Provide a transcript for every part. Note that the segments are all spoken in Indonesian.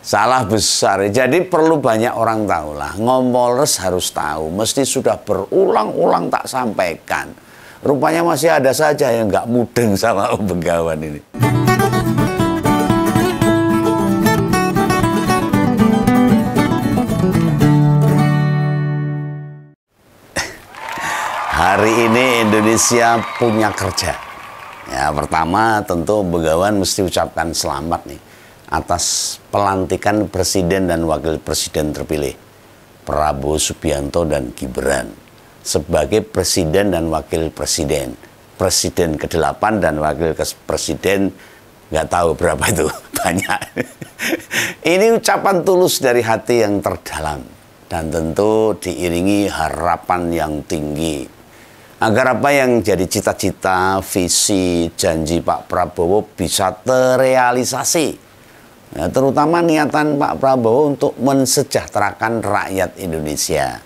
Salah besar. Jadi perlu banyak orang tahu lah. Ngomolres harus tahu. Mesti sudah berulang-ulang tak sampaikan. Rupanya masih ada saja yang nggak mudeng sama pegawai ini. Hari ini Indonesia punya kerja. Ya, pertama tentu begawan mesti ucapkan selamat nih atas pelantikan presiden dan wakil presiden terpilih Prabowo Subianto dan Gibran sebagai presiden dan wakil presiden. Presiden ke-8 dan wakil ke presiden nggak tahu berapa itu, banyak. Ini ucapan tulus dari hati yang terdalam dan tentu diiringi harapan yang tinggi. Agar apa yang jadi cita-cita, visi, janji Pak Prabowo bisa terrealisasi ya, terutama niatan Pak Prabowo untuk mensejahterakan rakyat Indonesia.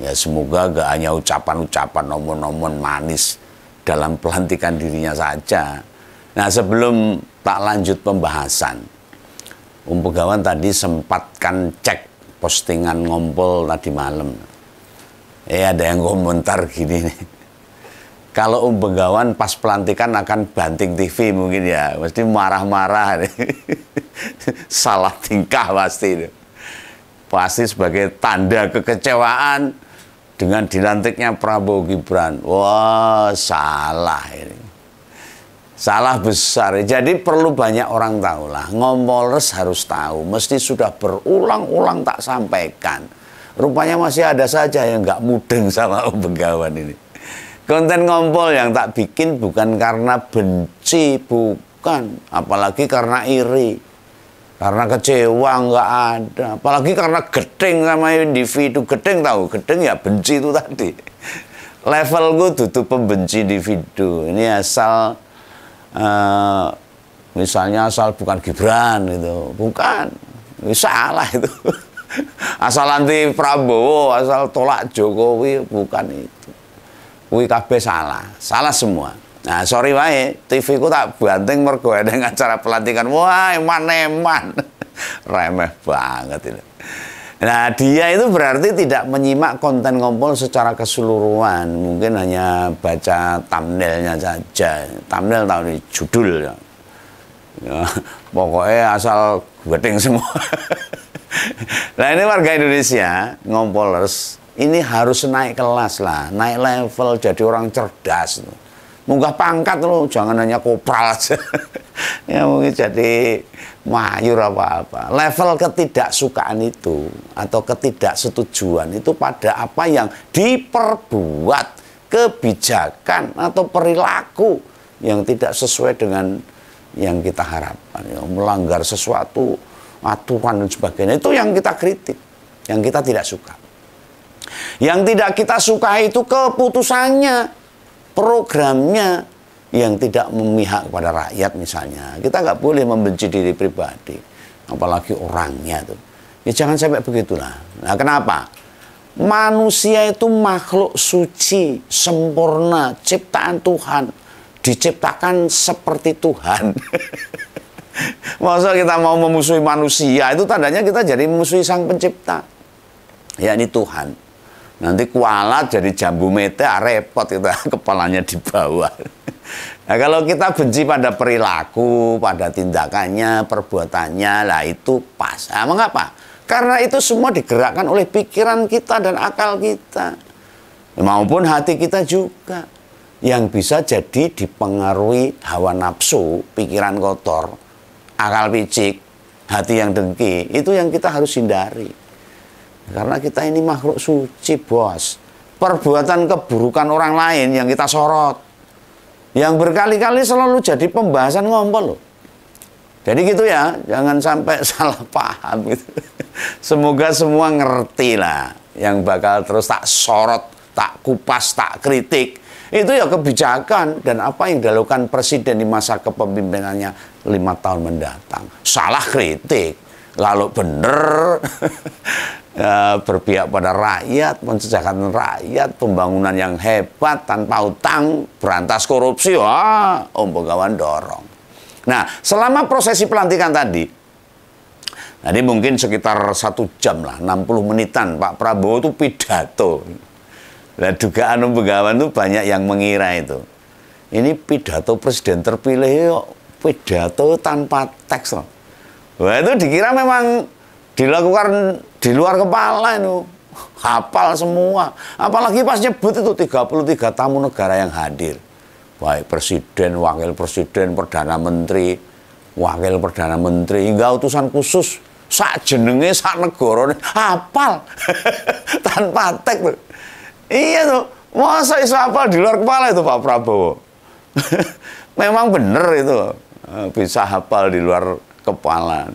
Ya semoga gak hanya ucapan-ucapan nomor-nomor manis dalam pelantikan dirinya saja. Nah sebelum tak lanjut pembahasan, Um Pegawan tadi sempatkan cek postingan ngompol tadi malam. Eh ada yang komentar gini nih kalau Um Benggawan pas pelantikan akan banting TV mungkin ya, mesti marah-marah, salah tingkah pasti. Pasti sebagai tanda kekecewaan dengan dilantiknya Prabowo Gibran. Wah, salah ini. Salah besar. Jadi perlu banyak orang tahu lah. Ngomolres harus tahu. Mesti sudah berulang-ulang tak sampaikan. Rupanya masih ada saja yang nggak mudeng sama Um Benggawan ini. Konten ngompol yang tak bikin bukan karena benci, bukan. Apalagi karena iri. Karena kecewa nggak ada. Apalagi karena geting sama individu. Geting tahu, geting ya benci itu tadi. level gue tutup pembenci individu. Ini asal uh, misalnya asal bukan Gibran gitu. Bukan. Salah itu. asal anti Prabowo, asal tolak Jokowi bukan itu kuwi kabeh salah, salah semua. Nah, sorry wae, TV ku tak banting mergo dengan cara pelantikan. Wah, eman-eman. Remeh banget ini. Nah, dia itu berarti tidak menyimak konten ngompol secara keseluruhan. Mungkin hanya baca thumbnailnya saja. Thumbnail tahu di judul. Ya. ya, pokoknya asal gueting semua. nah, ini warga Indonesia, ngompolers, ini harus naik kelas lah, naik level jadi orang cerdas. Munggah pangkat lo, jangan hanya kopral aja. ya mungkin jadi mayur apa-apa. Level ketidaksukaan itu atau ketidaksetujuan itu pada apa yang diperbuat kebijakan atau perilaku yang tidak sesuai dengan yang kita harapkan. Ya, melanggar sesuatu aturan dan sebagainya itu yang kita kritik, yang kita tidak suka. Yang tidak kita suka itu keputusannya, programnya yang tidak memihak kepada rakyat misalnya. Kita nggak boleh membenci diri pribadi, apalagi orangnya tuh. Ya jangan sampai begitulah. Nah kenapa? Manusia itu makhluk suci, sempurna, ciptaan Tuhan. Diciptakan seperti Tuhan. Maksudnya kita mau memusuhi manusia, itu tandanya kita jadi memusuhi sang pencipta. Ya ini Tuhan. Nanti kualat jadi jambu mete ah, repot kita kepalanya di bawah. Nah, kalau kita benci pada perilaku, pada tindakannya, perbuatannya, lah itu pas. Nah, mengapa? Karena itu semua digerakkan oleh pikiran kita dan akal kita. Maupun hati kita juga. Yang bisa jadi dipengaruhi hawa nafsu, pikiran kotor, akal picik, hati yang dengki. Itu yang kita harus hindari. Karena kita ini makhluk suci, bos. Perbuatan keburukan orang lain yang kita sorot. Yang berkali-kali selalu jadi pembahasan ngompol loh. Jadi gitu ya, jangan sampai salah paham gitu. Semoga semua ngerti lah yang bakal terus tak sorot, tak kupas, tak kritik. Itu ya kebijakan dan apa yang dilakukan presiden di masa kepemimpinannya lima tahun mendatang. Salah kritik, lalu bener Eh, berpihak pada rakyat, mensejahterakan rakyat, pembangunan yang hebat tanpa utang, berantas korupsi, wah, Om Begawan dorong. Nah, selama prosesi pelantikan tadi, tadi mungkin sekitar satu jam lah, 60 menitan Pak Prabowo itu pidato. Nah, dugaan Om Begawan itu banyak yang mengira itu. Ini pidato presiden terpilih yuk, pidato tanpa teks loh. Wah itu dikira memang dilakukan di luar kepala itu hafal semua apalagi pas nyebut itu 33 tamu negara yang hadir baik presiden wakil presiden perdana menteri wakil perdana menteri hingga utusan khusus sak jenenge sak negara hafal tanpa tek tuh. iya tuh masa iso hafal di luar kepala itu Pak Prabowo memang bener itu eh, bisa hafal di luar kepala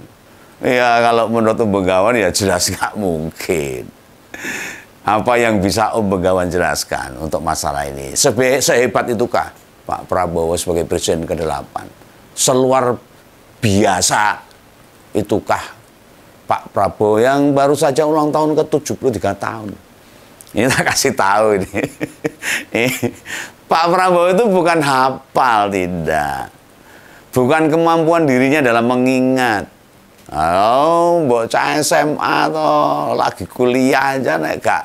Ya kalau menurut Om Begawan ya jelas nggak mungkin. Apa yang bisa Om Begawan jelaskan untuk masalah ini? Sebe sehebat itukah Pak Prabowo sebagai Presiden ke-8? Seluar biasa itukah Pak Prabowo yang baru saja ulang tahun ke-73 tahun? Ini tak kasih tahu ini. Pak Prabowo itu bukan hafal, tidak. Bukan kemampuan dirinya dalam mengingat Oh, bocah SMA toh lagi kuliah aja nek gak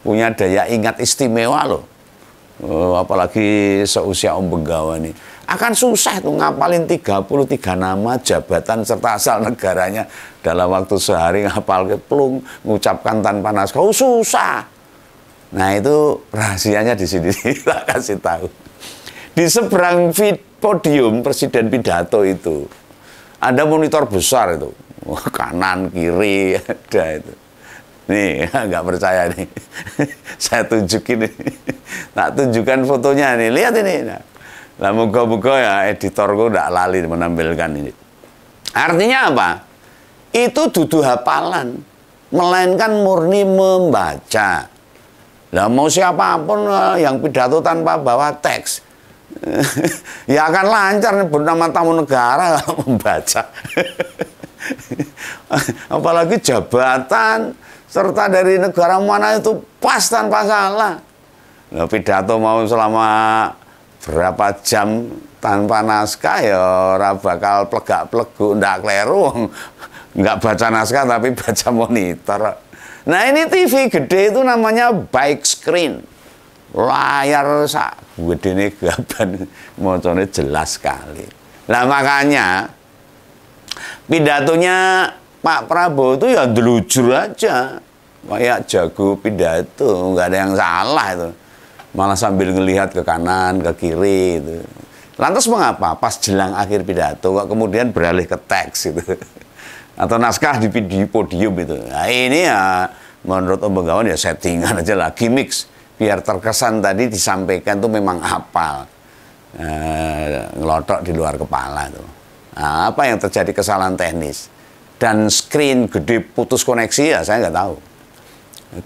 punya daya ingat istimewa loh. Oh, apalagi seusia Om Begawa nih. Akan susah tuh ngapalin 33 nama jabatan serta asal negaranya dalam waktu sehari ngapal ke pelung, ngucapkan tanpa naskah. Oh, susah. Nah itu rahasianya di sini kita kasih tahu. Di seberang podium presiden pidato itu ada monitor besar itu, kanan kiri ada itu. Nih, nggak percaya nih. Saya tunjukin nih. Tak tunjukkan fotonya nih. Lihat ini. Nah, lah moga-moga ya editorku tidak lali menampilkan ini. Artinya apa? Itu duduk hafalan, melainkan murni membaca. Lah mau siapapun eh, yang pidato tanpa bawa teks, ya akan lancar nih bernama tamu negara kalau membaca. Apalagi jabatan serta dari negara mana itu pas tanpa salah. Nah, pidato mau selama berapa jam tanpa naskah ya ora bakal plegak-plegu ndak kleru nggak baca naskah tapi baca monitor. Nah ini TV gede itu namanya bike screen layar sak ini gaban moconnya jelas sekali. Lah makanya pidatonya Pak Prabowo itu ya delujur aja. Kayak jago pidato, nggak ada yang salah itu. Malah sambil ngelihat ke kanan, ke kiri itu. Lantas mengapa pas jelang akhir pidato kok kemudian beralih ke teks itu? Atau naskah di, di podium itu. Nah, ini ya menurut Om Begawan ya settingan aja lah, gimmicks biar terkesan tadi disampaikan tuh memang hafal e, ngelotok di luar kepala tuh nah, apa yang terjadi kesalahan teknis dan screen gede putus koneksi ya saya nggak tahu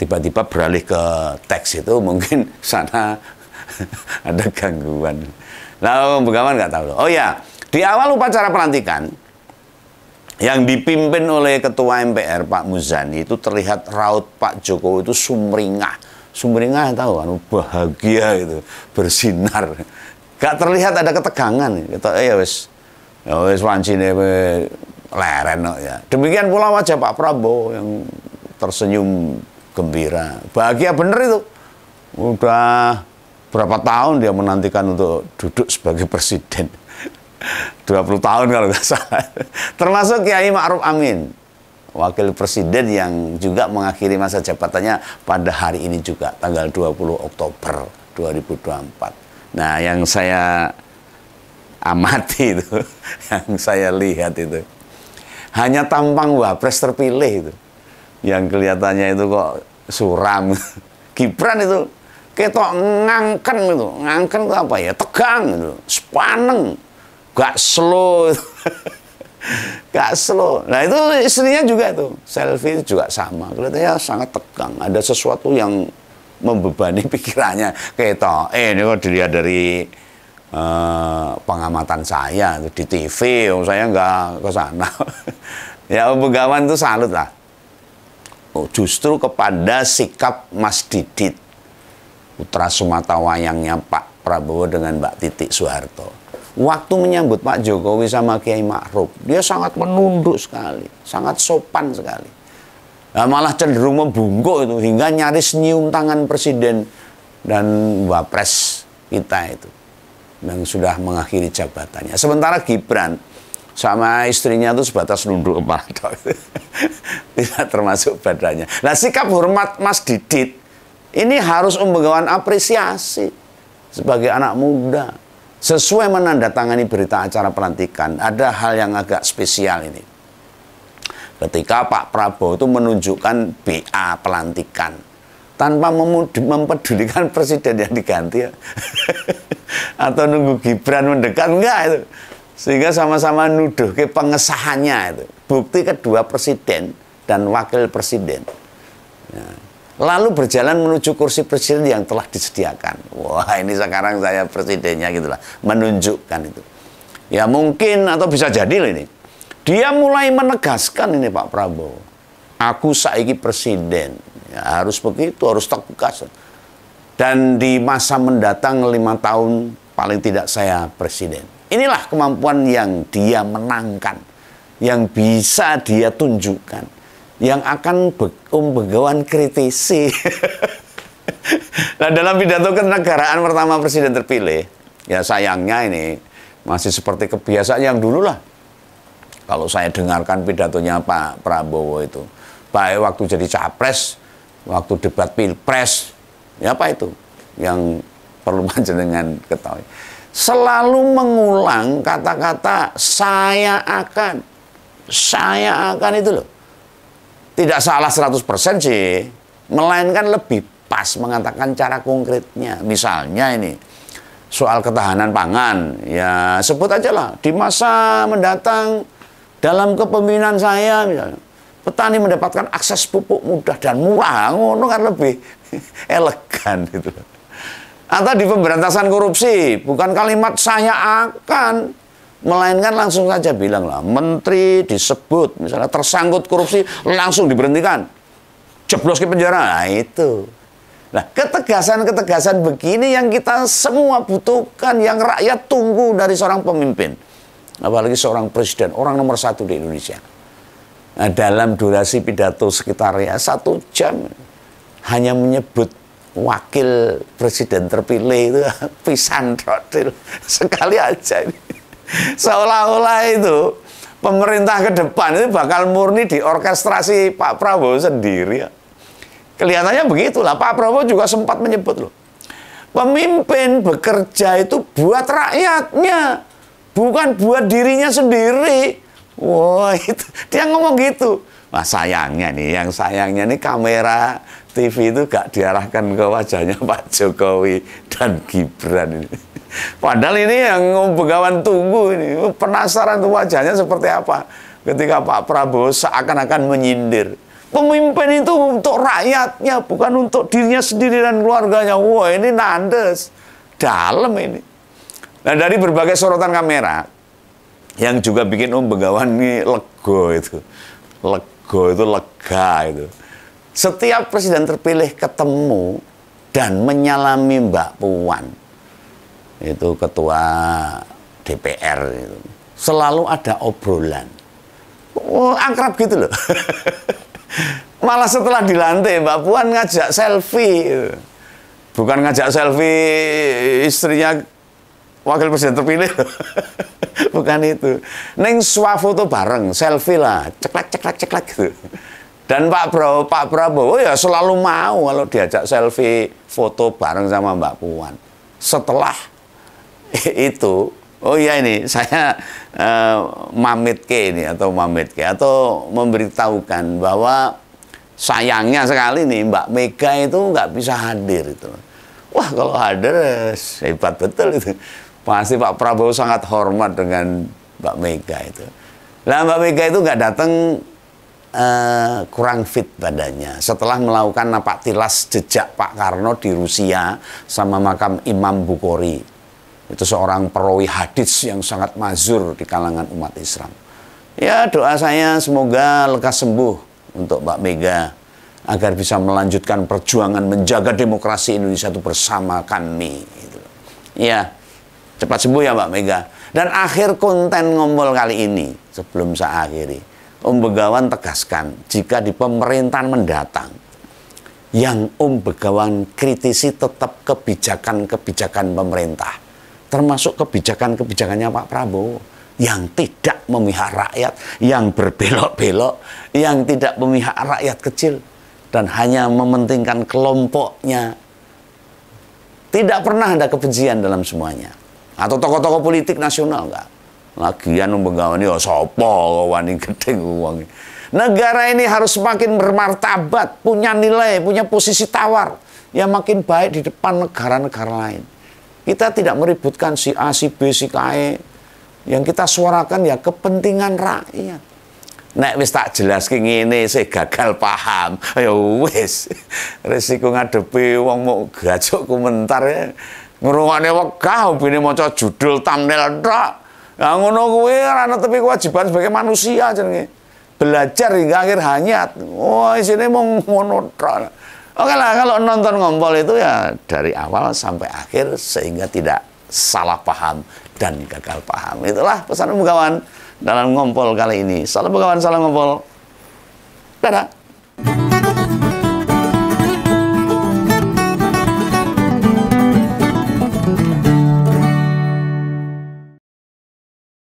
tiba-tiba beralih ke teks itu mungkin sana ada gangguan lalu nah, bagaimana nggak tahu oh ya di awal upacara pelantikan yang dipimpin oleh ketua MPR Pak Muzani itu terlihat raut Pak Jokowi itu sumringah sumringah tahu kan bahagia gitu bersinar gak terlihat ada ketegangan gitu ya wes ya wes wancine leren ya demikian pula wajah Pak Prabowo yang tersenyum gembira bahagia bener itu udah berapa tahun dia menantikan untuk duduk sebagai presiden 20 tahun kalau nggak salah termasuk Kiai Ma'ruf Amin Wakil Presiden yang juga mengakhiri masa jabatannya pada hari ini juga, tanggal 20 Oktober 2024. Nah, yang saya amati itu, yang saya lihat itu, hanya tampang wapres terpilih itu. Yang kelihatannya itu kok suram. Gibran itu ketok ngangken itu, ngangken itu apa ya, tegang itu, sepaneng, gak slow itu. Gak slow. Nah itu istrinya juga tuh. Selfie juga sama. Kelihatannya sangat tegang. Ada sesuatu yang membebani pikirannya. Kayak toh, eh ini kok dilihat dari uh, pengamatan saya di TV, oh, saya nggak ke sana. ya pegawan itu salut lah. Oh, justru kepada sikap Mas Didit, putra Sumatera Wayangnya Pak Prabowo dengan Mbak Titik Soeharto waktu menyambut Pak Jokowi sama Kiai Ma'ruf, dia sangat menunduk sekali, sangat sopan sekali. Nah, malah cenderung membungkuk itu hingga nyaris nyium tangan presiden dan wapres kita itu yang sudah mengakhiri jabatannya. Sementara Gibran sama istrinya itu sebatas nunduk kepala tidak termasuk badannya. Nah sikap hormat Mas Didit ini harus umbegawan apresiasi sebagai anak muda sesuai menandatangani berita acara pelantikan, ada hal yang agak spesial ini. Ketika Pak Prabowo itu menunjukkan BA pelantikan tanpa mempedulikan presiden yang diganti ya. atau nunggu Gibran mendekat enggak itu. Sehingga sama-sama nuduh ke pengesahannya itu. Bukti kedua presiden dan wakil presiden. Ya lalu berjalan menuju kursi presiden yang telah disediakan. Wah, ini sekarang saya presidennya gitulah, menunjukkan itu. Ya mungkin atau bisa jadi loh ini. Dia mulai menegaskan ini Pak Prabowo. Aku saiki presiden. Ya, harus begitu, harus tegas. Dan di masa mendatang lima tahun paling tidak saya presiden. Inilah kemampuan yang dia menangkan, yang bisa dia tunjukkan yang akan be Om um, Begawan kritisi. nah dalam pidato kenegaraan pertama presiden terpilih, ya sayangnya ini masih seperti kebiasaan yang dulu lah. Kalau saya dengarkan pidatonya Pak Prabowo itu, baik eh, waktu jadi capres, waktu debat pilpres, ya apa itu yang perlu panjenengan ketahui. Selalu mengulang kata-kata saya akan, saya akan itu loh tidak salah 100% sih, melainkan lebih pas mengatakan cara konkretnya. Misalnya ini, soal ketahanan pangan, ya sebut aja lah, di masa mendatang dalam kepemimpinan saya misalnya, petani mendapatkan akses pupuk mudah dan murah, ngono kan lebih elegan gitu. Atau di pemberantasan korupsi, bukan kalimat saya akan, Melainkan langsung saja bilanglah, menteri disebut, misalnya tersangkut korupsi, langsung diberhentikan. Jeblos ke penjara, nah itu. Nah, ketegasan-ketegasan begini yang kita semua butuhkan, yang rakyat tunggu dari seorang pemimpin. Apalagi seorang presiden, orang nomor satu di Indonesia. Nah, dalam durasi pidato sekitar ya satu jam, hanya menyebut wakil presiden terpilih itu pisan Sekali aja ini. Seolah-olah itu pemerintah ke depan itu bakal murni diorkestrasi Pak Prabowo sendiri. Kelihatannya begitulah. Pak Prabowo juga sempat menyebut loh. Pemimpin bekerja itu buat rakyatnya, bukan buat dirinya sendiri. Wah, itu dia ngomong gitu. Nah, sayangnya nih, yang sayangnya nih kamera TV itu gak diarahkan ke wajahnya Pak Jokowi dan Gibran ini. Padahal ini yang pegawai tunggu ini penasaran tuh wajahnya seperti apa ketika Pak Prabowo seakan-akan menyindir. Pemimpin itu untuk rakyatnya, bukan untuk dirinya sendiri dan keluarganya. Wah ini nandes, dalam ini. Nah dari berbagai sorotan kamera, yang juga bikin Om oh, Begawan ini lego itu. Lego itu lega itu. Setiap presiden terpilih ketemu dan menyalami Mbak Puan itu ketua DPR itu selalu ada obrolan oh, akrab gitu loh malah setelah dilantik Mbak Puan ngajak selfie bukan ngajak selfie istrinya wakil presiden terpilih bukan itu neng swafoto bareng selfie lah ceklek ceklek ceklek gitu dan Pak Prabowo, Pak Prabowo ya selalu mau kalau diajak selfie foto bareng sama Mbak Puan. Setelah itu oh iya ini saya uh, mamit ke ini atau mamit ke atau memberitahukan bahwa sayangnya sekali nih Mbak Mega itu nggak bisa hadir itu wah kalau hadir eh, hebat betul itu pasti Pak Prabowo sangat hormat dengan Mbak Mega itu lah Mbak Mega itu nggak datang uh, kurang fit badannya. Setelah melakukan napak tilas jejak Pak Karno di Rusia sama makam Imam Bukhari itu seorang perawi hadis yang sangat mazur di kalangan umat Islam. Ya doa saya semoga lekas sembuh untuk Mbak Mega agar bisa melanjutkan perjuangan menjaga demokrasi Indonesia itu bersama kami. Gitu. Ya cepat sembuh ya Mbak Mega. Dan akhir konten ngompol kali ini sebelum saya akhiri. Om Begawan tegaskan jika di pemerintahan mendatang yang Om Begawan kritisi tetap kebijakan-kebijakan pemerintah termasuk kebijakan-kebijakannya Pak Prabowo yang tidak memihak rakyat, yang berbelok-belok, yang tidak memihak rakyat kecil dan hanya mementingkan kelompoknya. Tidak pernah ada kebencian dalam semuanya. Atau tokoh-tokoh politik nasional enggak. Lagian membegawani ya sopo wani gede uang. Negara ini harus semakin bermartabat, punya nilai, punya posisi tawar yang makin baik di depan negara-negara lain. Kita tidak meributkan si A, si B, si e. Yang kita suarakan ya kepentingan rakyat. Nek wis tak jelas ke ngene saya gagal paham. Ayo ya wis. Risiko ngadepi wong mau gajok komentar ya. Ngurungannya wakah, hobine maca judul thumbnail tok. Ya ngono kuwi ora tapi kewajiban sebagai manusia jenenge. Belajar hingga akhir hayat. Oh, isine mau ngono tok. Oke lah kalau nonton ngompol itu ya dari awal sampai akhir sehingga tidak salah paham dan gagal paham. Itulah pesan pembukaan dalam ngompol kali ini. Salam pembukaan, salam ngompol. Dadah.